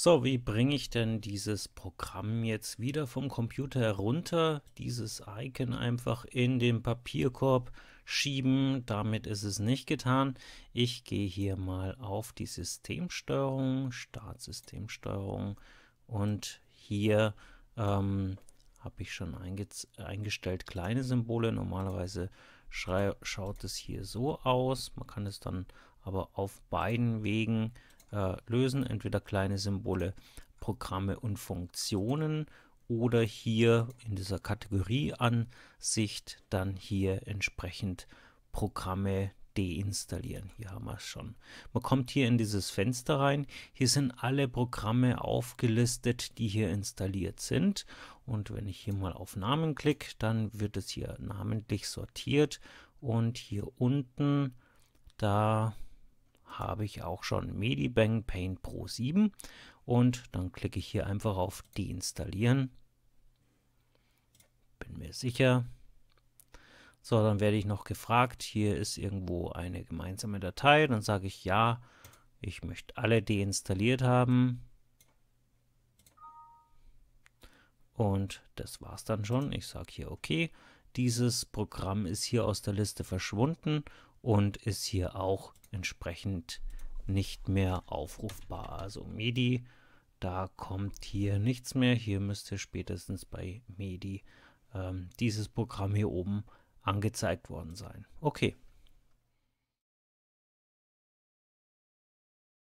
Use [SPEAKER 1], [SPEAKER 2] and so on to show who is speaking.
[SPEAKER 1] So, wie bringe ich denn dieses Programm jetzt wieder vom Computer herunter? Dieses Icon einfach in den Papierkorb schieben, damit ist es nicht getan. Ich gehe hier mal auf die Systemsteuerung, Startsystemsteuerung und hier ähm, habe ich schon eingestellt kleine Symbole. Normalerweise schaut es hier so aus, man kann es dann aber auf beiden Wegen äh, lösen, entweder kleine Symbole, Programme und Funktionen oder hier in dieser Kategorieansicht dann hier entsprechend Programme deinstallieren. Hier haben wir es schon. Man kommt hier in dieses Fenster rein. Hier sind alle Programme aufgelistet, die hier installiert sind. Und wenn ich hier mal auf Namen klicke, dann wird es hier namentlich sortiert. Und hier unten, da habe ich auch schon Medibang Paint Pro 7 und dann klicke ich hier einfach auf Deinstallieren. Bin mir sicher. So, dann werde ich noch gefragt, hier ist irgendwo eine gemeinsame Datei. Dann sage ich ja, ich möchte alle deinstalliert haben. Und das war's dann schon. Ich sage hier okay. Dieses Programm ist hier aus der Liste verschwunden und ist hier auch entsprechend nicht mehr aufrufbar. Also MIDI, da kommt hier nichts mehr. Hier müsste spätestens bei MIDI ähm, dieses Programm hier oben angezeigt worden sein. Okay.